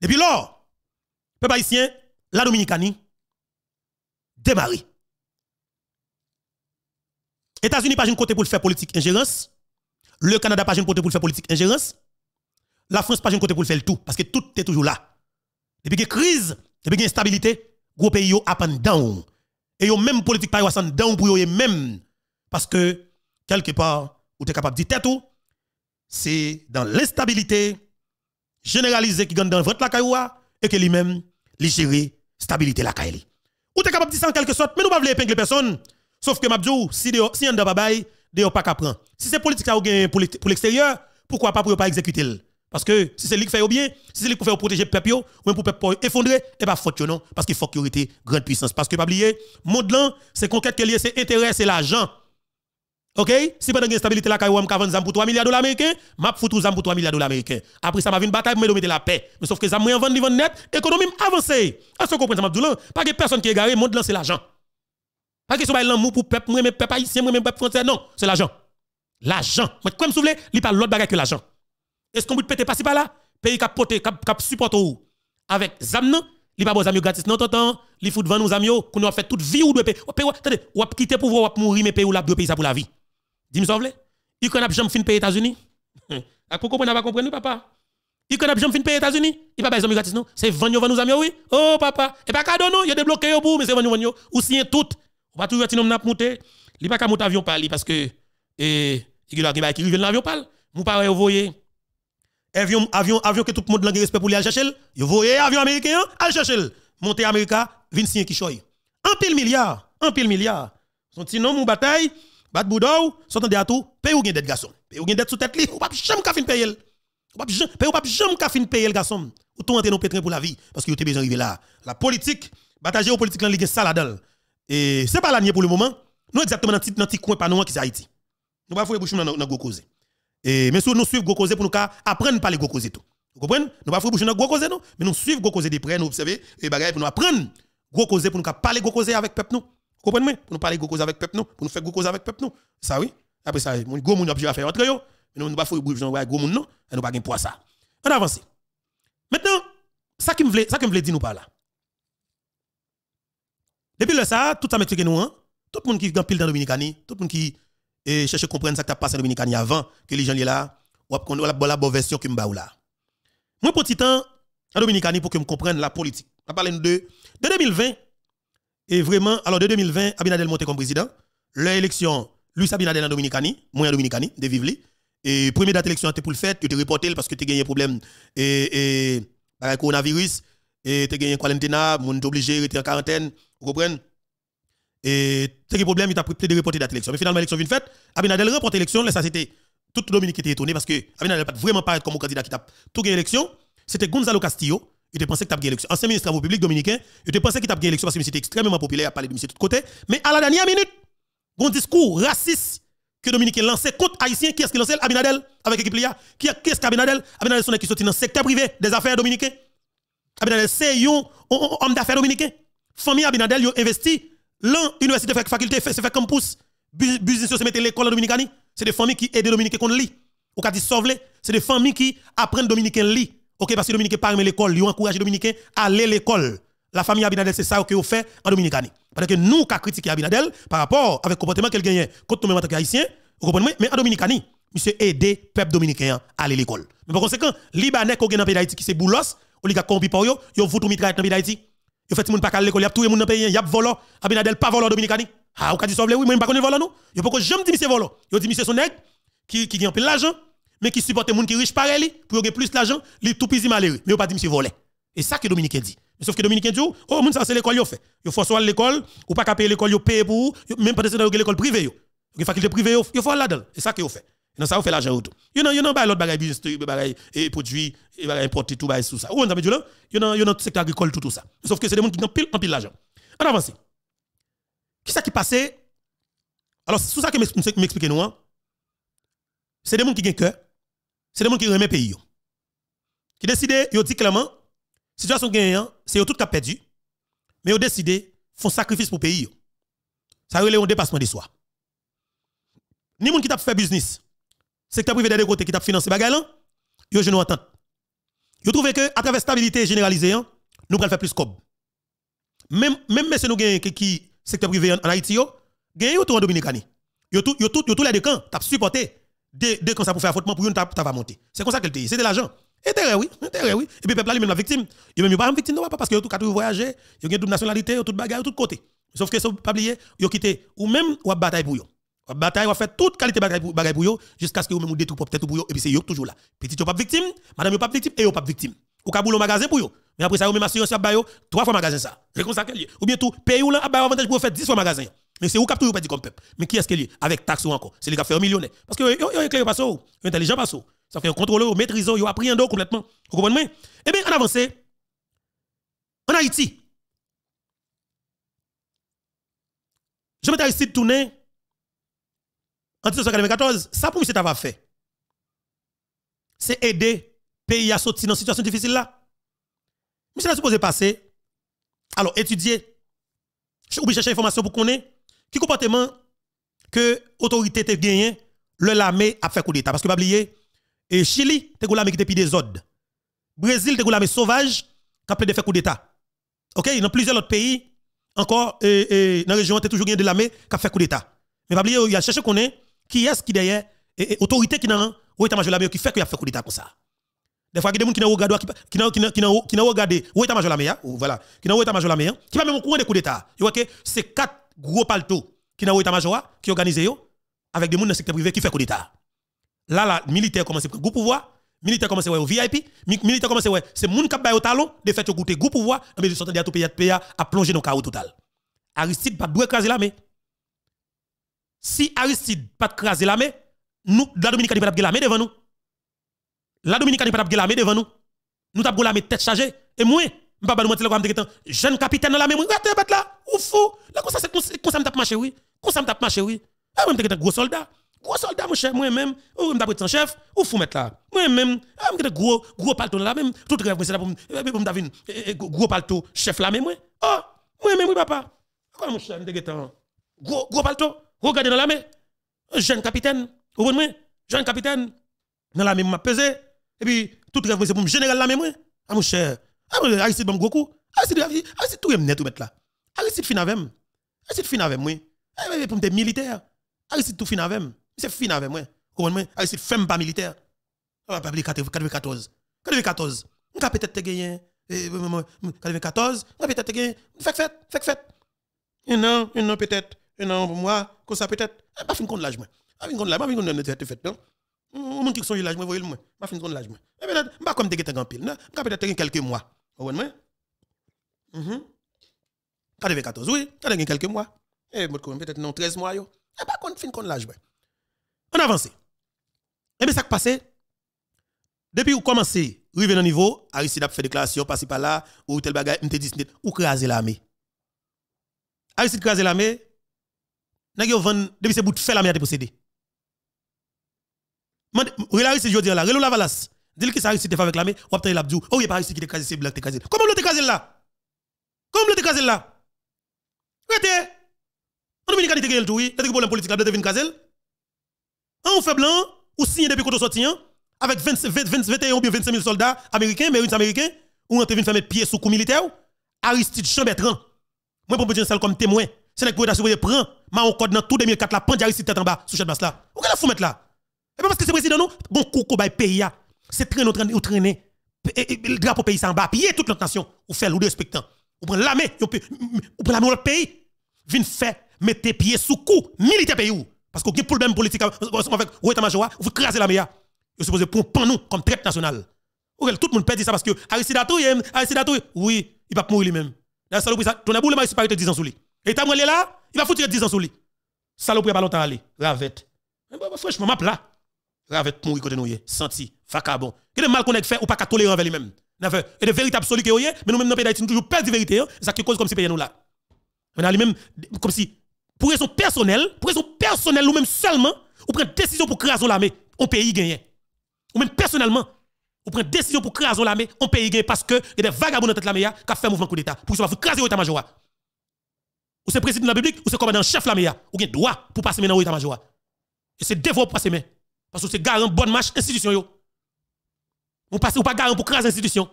Depuis puis là, peuple haïtien, la Dominicanie, les États-Unis pas une côté pour faire politique ingérence. Le Canada pas une côté pour faire politique ingérence. La France pas une côté pour faire tout. Parce que tout est toujours là. Depuis que crise, depuis que instabilité, gros pays yo pas de Et yo même politique pas yo down pour yo même. Parce que, quelque part, ou t'es capable de dire tout, c'est dans l'instabilité généralisée qui gagne dans votre la et que lui-même, lui gérer stabilité la caille. Ou t'es capable de dire ça en quelque sorte, mais nous ne voulons pas épingler personne. Sauf que Mabdou, si on si de pas de pas prendre. Si c'est politique ça ou gagné pour l'extérieur, pourquoi pas pour pas exécuter Parce que si c'est lui qui fait au bien, si c'est lui qui fait protéger peuple ou même pour peuple effondrer, et eh pas ben, faute non parce qu'il faut qu'il y ait grande puissance parce que pas oublier, monde c'est conquête que c'est intérêt, c'est l'argent. OK Si pendant une stabilité là, quand vous avez pour 3 milliards de dollars américains, m'a foutu zam pour 3 milliards de dollars américains. Après ça, m'a une bataille mais mettre la paix. Mais sauf que ça m'a vendre vendre net, économie avancée. À ce ça Abdoulan, pas que personne qui est garé monde lancer l'argent. Pas que ce soit l'amour pour peuple, moi peuple haïtien, moi même peuple français, non, c'est l'argent. L'argent. Mais comme vous voulez, il parle l'autre bagarre que l'argent. Est-ce qu'on peut péter si par là Pays qui poté, qui supporte ou avec zamnan, il pas bon zam gratis non t'entends, il fout vendre nos amis oh, qu'on a fait toute vie ou de pays. Attendez, ou quitter pouvoir ou mourir mais pays ou la pays ça pour la vie. Dis-moi ça, Il connaît jamais fin pays États-Unis. À quoi comprendre pas comprendre papa Il connaît jamais fin pays États-Unis. Il pas besoin de gratis non, c'est vanyo vendre nous amis oui. Oh papa, et pas cadeau non, il débloqué yo pour mais c'est vanyo vanyo. ou si tout. On va toujours tinom n'a monter. Il pas qu'à monter avion par parce que et eh, il doit qui arrive l'avion par. Mon pas voyez avion avion avion que tout le monde l'anglais respect pour aller chercher yo voyez avion américain hein? aller chercher monter américain 25 qui choy en pile milliard en pile milliard son petit nom mon bataille bat boudou, s'entendez à tout, paye ou gen dette garçon. Paye ou gen dette sous tête li, ou pas jamais ka fin payer. Ou pas jamais, paye ou pas jamais ka fin payer garçon. Ou tout rentre dans pétrin pour la vie parce que vous avez besoin arrivé là. La politique, bataille géopolitique politique lan ça là-dedans. Et c'est pas l'année pour le moment. Nous exactement dans petit dans petit coin panouan qui c'est Haïti. Nous pas faire bouche dans dans gros Et mais nous suivre gros pour nous apprendre parler gros tout. Vous comprenez Nous pas faire bouche dans gros non, mais nous suivre gros de près, nous observer et bagaille pour nous apprendre gros pour nous parler gros avec peuple nous. Comprenez-moi Pour nous parler gros avec peuple nous, pour nous faire gros avec peuple nous. Ça oui. Après ça, mon gros mon a à faire entre yo, mais nous pas faire bruit genre gros monde non, et nous pas gain poids ça. On avance. Maintenant, ça qui me voulait, ça qui me dire nous par là. Depuis le ça, tout ça m'explique nous hein. Tout le monde qui gagne pile dans Dominicani, tout le monde qui cherche à comprendre ça qui a passé en Dominicani avant que les gens sont là, ou qu'on la bonne version qui me ba là. Moi petit temps en Dominicani pour que me comprenne la politique. On parle de de 2020 et vraiment, alors de 2020, Abinadel monte comme président. L'élection, Luis Abinadel en Dominicani, moi en Dominicani, de Vivli. Et première date d'élection, était pour le fait, tu était reporté parce que tu as gagné un problème et, avec bah, le coronavirus. Et tu as gagné un quarantaine, tu es obligé de rester en quarantaine. Vous comprenez? Et tu as un problème, il t'a pris de reporter d'élection. Mais finalement, l'élection vient de faite. Abinadel reporte l'élection, ça c'était toute Dominique qui était étonnée parce que Abinadel n'a vraiment paraître comme candidat qui tape tout gagné l'élection. C'était Gonzalo Castillo il te pensé que tu gagné l'élection. Ancien ministre de République dominicain, il te pensait qu'il t'a gagné l'élection parce que c'était extrêmement populaire, il a parlé de monsieur de côtés. Mais à la dernière minute, grand discours raciste que Dominique lancé contre Haïtien, qui est-ce qui lancé Abinadel avec l'équipe LIA Qui est-ce qu'Abinadel Abinadel, son qui dans le secteur privé des affaires dominicaines. Abinadel, c'est un homme d'affaires dominicain. Famille Abinadel, ont investi l'université fait faculté, fait, fait campus, business, se mettre l'école dominicani. C'est des familles qui aident Dominicain Dominicains qu'on lit. Ou qui dit sauve c'est des familles qui apprennent Dominicain lit. OK, parce que Dominicain pas l'école, ils encourage Dominicain à aller l'école. La famille Abinadel, c'est ça que vous fait en Dominicanie. Parce que nous, qui critiqué Abinadel par rapport avec le comportement qu'elle gagne contre nous en tant qu'Haïtien, vous comprenez? Mais en Dominicanie, monsieur aider peuple dominicain à aller l'école. Mais par conséquent, Libanais qui ont dans pays qui c'est boulos, ou les gars combi pour yo, yo foutu mitraille dans pays d'Haïti. ont fait moun pas aller l'école, y a tout le monde dans pays, y a volo, Abinadel pas en Dominicani. Ah, ou ka dit ça oui, mais moi pas connais volo nous. Yo pas que j'aime dit monsieur ils Yo dit monsieur son qui qui gagne pile l'argent mais qui supporte les gens qui riche pareil, pour avoir plus l'argent, les tout petits malheureux. Mais on pas dit monsieur volé. Et ça que Dominique dit. sauf que Dominique dit, oh, oh, moun, ça c'est l'école, yo fait. Yo faut soit l'école, ou pas payer l'école, yo paye pour, même pas de l'école privée, yo. Yo faculté privée, yo faut là-dedans. Et ça que yo fait. Non, ça, on fait l'argent autour. Yon nan, yon nan, l'autre bagay business, bah, bagay, et produits, et bagay importé, tout, bagay, tout ça. Ou on a dit là, yon nan, yon nan, secteur agricole, tout, tout ça. Sauf que c'est des gens qui n'ont pile, en pile l'argent. En avance. Qui ça qui passait? Alors, c'est ça que m'expliquez nous, hein? C'est des gens qui ont cœur c'est des gens qui remet pays. Qui décide, ils dit clairement, situation gagnant, c'est tout qui a perdu, mais ils décident, font sacrifice pour pays. Ça relève un dépassement de soi. Ni monde qui t'a fait business, secteur privé des côté, qui t'a financé bagaille là, yo genou entends. Yo trouvé que à travers stabilité généralisée, nous pouvons faire plus cob. Même même si nous que qui secteur privé en Haïti yo, gagnent tout en Dominicani. Yo tout yo tout yo tout les deux camps t'a supporté dès de, comme ça pour faire affrontement pour une ta va monter c'est comme ça qu'elle dit. c'est de l'argent intérêt oui intérêt oui et puis peuple là lui-même la victime il même pas une victime non pas parce que tout quatre voyager il y a double nationalité bagage, bagarre tout côté sauf que pas oublier il quitté ou même ou bataille pour eux la bataille va faire toute qualité bagaille pour yon, jusqu'à ce que vous même détruire peut-être pour et puis c'est toujours là petit yo pas victime madame yo pas victime et yo pas victime ou ka au magasin pour yo mais après ça yo même assurance à trois fois magasin ça c'est comme ça qu'elle ou bien tout pays ou là ba avantage pour faire dix fois magasin mais c'est où qui toujours pas dit comme peuple. Mais qui est-ce qu'il est Avec taxe ou encore C'est les gars qui fait un millionnaire. Parce que yo éclairé pas ça, yo intelligent pas ça. Ça fait un contrôleur, a appris un dos complètement. Vous comprenez Eh bien, en avance. En Haïti, je me m'étais ici tourner en 1994. Ça pour c'est t'avais fait. C'est aider pays à sortir dans une situation difficile là. que c'est supposé passer. Alors, étudier. Je obligé de chercher information pour qu'on ait qui comportement que l'autorité te gagné, le l'armée a fait coup d'État. Parce que pas oublier, et Chili, te l'armée qui te pide des ordres. Brésil, te l'armée sauvage, qui a fait coup d'État. Ok, dans plusieurs autres pays, encore, et dans e, la région, tu toujours gagné de l'armée qui a fait coup d'État. Mais pas oublier, il y a cherché qu'on est, qui est-ce qui derrière, et, l'autorité e, autorité qui n'a ou état-major l'armée qui fait qu'il a fait coup d'État comme ça. Des fois, il y a des gens qui n'ont regardé, qui n'ont regardé, ou état-major l'armée, voilà, qui n'ont regardé, qui pas même au courant des coups d'État. C'est quatre gros palto qui dans l'état-major, qui organisé avec des gens dans le secteur privé qui fait coup d'État. Là, là, militaire commence à prendre pouvoir, militaire commence à au VIP, militaire commence à c'est moun qui au talon, de fait, goûter gros pouvoir, mais de sortir de tout pays à plonger dans le chaos total. Aristide pas craser la main. Si Aristide pas de écrasé l'armée, nous, la Dominicaine pas de la main devant nous. La Dominicaine pas de la main devant nous. Nous avons main tête chargée, et moins. M'pa pas le me Jeune capitaine dans la même regardez là, ou fou. Là comme ça c'est comme ça me tape marché, oui. ça me tape marché, oui. Ah même un gros soldat. Gros soldat mon cher, moi même, ou me tape chef, ou fou mettre là. Moi même, ah gros gros palto là même, tout rêve c'est là pour pour me un gros palto chef là même Oh, moi même oui papa. quoi mon cher, me Gros gros palto, regardez dans la main. Jeune capitaine, vous moi, jeune capitaine dans la même m'a pesé et puis tout rêve c'est pour me général là même Ah mon cher ah, Aristide c'est bam Goku. Aristide Aristide tout est net ou mettre là. Aristide fin avec moi. Aristide fin avec moi. Et ah, pour me militaire. Aristide tout fin avec moi. C'est fin avec moi. Comment Aristide femme pas militaire. Ah, on va pas oublier 94. 94. On va peut-être gagner 94. Eh, eh, eh, on va peut-être gagner fait fait fait fait. Et non, et non peut-être. Et non pour moi, comme ça peut-être. Pas fin compte l'âge moi. Pas fin compte l'âge, pas fin compte l'âge fait non. Je ki son l'âge moi voyez moi ma fin son l'âge moi ne ben pas comme t'es en pile peut-être quelques mois vous moi 94 oui quelques mois et moi peut-être non 13 mois yo et pas compte fin l'âge on avance et eh bien ça qui passé depuis vous commencez river dans niveau Aristide a fait déclaration passer par là ou tel bagage m'te dit ou craser l'armée Aristide craser l'armée n'a depuis ce bout de fait l'armée a dépossédé Relaris, je dis là, Relou la valasse. Dis-le qui s'arrive si tu fait avec main, ou après l'abdou. Oh, il n'y a pas ici qui te casse, c'est blanc, te casse. Comment le te casé là? Comment le te casé là? Regardez. En Dominique, il te casé tout, oui. Il te problème politique, là, il te casé. On fait blanc, ou signé depuis qu'on sorti, hein, avec 21 ou bien 25 000 soldats américains, mérites américains, ou on te vient faire pieds sous coup militaire, Aristide Chambetran. Moi, pour me dire ça comme témoin, c'est là que vous assurer prend, ma on code dans tout 2004, la pente Aristide tête en bas, sous cette basse là. Où est la fou mettre là? Et eh pas ben, parce que c'est président nous, bon coucou bay pays ah. c'est traîner traîner traîner le drapeau pays en bas, piller toute notre nation, ou faire ou respectant. Ou prendre l'armée, ou prendre l'armée pays, vinn faire mettez pied sous cou militaire pays ou parce que vous avez problème politique euh, avec ou état-major, vous crasez la meilleure Vous ah. supposez pour nous comme traite national Tout le monde peut dire ça parce que Aristide Atouye, hein, oui, il va mourir lui-même. La saloperie, ton aboule, il va 10 ans sous lui. Et t'as là, il va foutre 10 ans sous lui. Saloperie, pas longtemps aller. Ravette. Eh ben, ben, franchement, map là avec mourir côté nous senti vacabon que mal qu'on fait ou pas tolérant envers lui-même et de vérité absolue que mais nous même dans pays d'Haïti nous toujours perdre vérité ça qui cause comme si pays nous là mais lui-même comme si pour raison personnelle pour raison personnelle nous même seulement ou prend décision pour créer l'armée on pays gagné ou même personnellement ou prend décision pour créer l'armée on pays gagné parce que il y a des vagabonds dans tête l'armée qui a fait mouvement coup d'état pour ça vous craser l'état major ou c'est président de la République ou c'est commandant chef l'armée ou bien droit pour passer dans l'état major et c'est devoir passer mais parce que c'est garant bonne marche institution yo. Ou pas ou pas garant pour craser institution.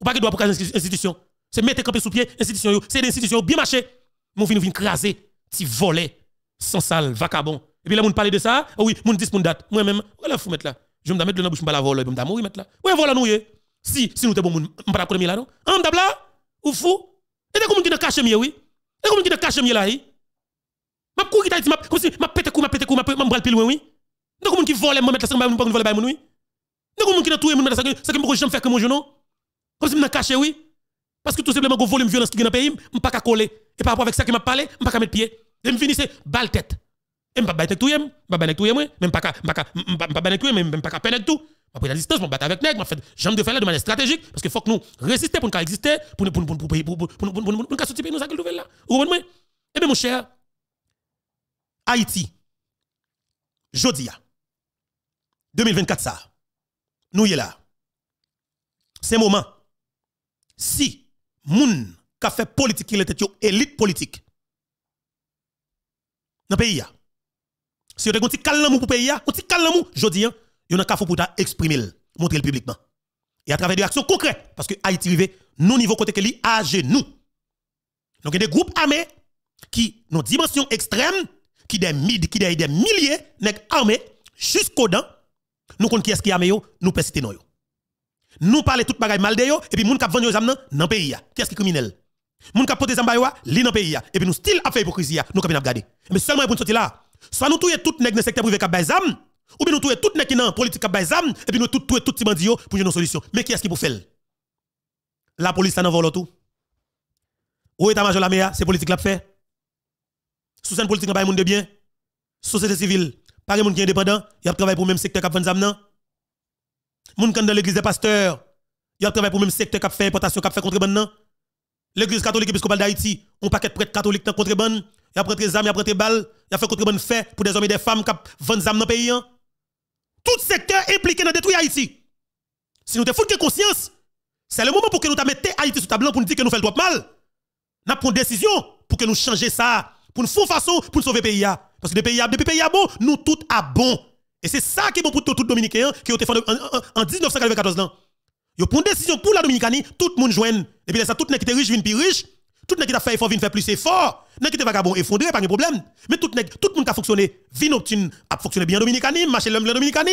Ou pas que doit pour craser institution. C'est mettre camper sous pied institution yo, c'est des institutions bien marché. Mon fils nous vient craser, ti voler sans sale vacabon. Et puis là moun parler de ça, oh oui, moun dis moun date. Moi même, là, faut mettre là. Je me mettre le bouche pas la voler, me mourir mettre là. Ouais voilà nous Si si nous te bon moun, pas premier là non. On ah, dab là ou fou. Et comme qui te cache mieux oui. Et comme qui te cache mieux là oui. M'a couru qui t'a dit m'a comme si m'a pété cou m'a pété cou m'a m'a bral plus loin oui. Nous mun ki volent, ma mettre sa mon mun pas volé bay mun wi nako tout ki na tué ça mettre que sa ko jam mon genou comme si me caché oui parce que tout simplement go volume violence qui dans pays m pas coller et par rapport avec ça qui m'a parlé m pas mettre pied et me finissait balle tête et m pas tout yem pas bay tout yem même pas pas pas bay tout même pas peine tout m'a la distance m'a battre avec nèg m'a fait jambe de faire de manière stratégique parce que faut que nous résister pour nous exister pour nous pour pour pour pour pour pour pour sortir nous ça nous pour là pour nous et bien mon cher Haïti nous 2024 ça. Nous y là. C'est moment. Si moun qui fait politique il était élite politique dans le pays Si vous avez un petit calme pour pays, un petit calme, je dis, hein, a avez pou pour exprimer, montrer le publiquement. Et à travers des actions concrètes, parce que Haïti vive, nous niveau côté que a à nous. Donc il y a des groupes armés qui ont dimension extrême, qui des mid, qui des milliers, armés jusqu'au dents nous connaissons qui est-ce qui a yo, nous persistons yo. Nous parlons toute bagaille mal de yo et puis moun k'ap vendre les nan dans pays Qui est-ce qui criminel? Moun k'ap pote zamba yo li dans pays et puis nous style a fait hypocrisie, nous k'ap garder. Mais seulement pour sortir là. Soit nous touyer toute nèg dans secteur privé k'ap bay zam ou bien nous touyer toute nèg qui dans politique k'ap bay zam et puis nous tout touyer tout petit bandi yo pour une solution. Mais qui est-ce qui pour faire? La police en vole tout. Ou état-major la meilleure? c'est politique l'a fait. Sous scène politique n'a moun de bien. Société civile, pas de monde qui est indépendant, il a pour le même secteur qui a fait Les Moun qui dans l'église des pasteurs, il a pour le même secteur qui a fait importation, qui a fait contrebande L'église catholique épiscopale d'Haïti, on paquet prêtre catholique dans contrebande, il a pris des armes, il a pris des balles, il a fait contrebande fait pour des hommes et des femmes qui vendent des armes dans le pays. Hein. Tout secteur impliqué dans détruire Haïti. Si nous te foutons conscience, c'est le moment pour que nous mettions Haïti sous table pour nous dire que nous faisons le mal. Nous prenons une décision pour que nous changions ça, pour nous faire façon pour sauver le pays. Hein. Parce que depuis pays a bon, nous tout à bon. Et c'est ça qui est bon pour tout, les Dominicain qui ont été fondé en, 1994. Ils ont une décision pour la Dominicanie, tout le monde joue. Et puis ça, tout le monde qui était riche vient plus riche. Tout le monde qui a fait effort vient faire plus effort. Tout le monde qui était vagabond effondré, pas de problème. Mais tout le monde qui a fonctionné vient obtenir, a fonctionné bien en Dominicanie, marché l'homme la Dominicanie.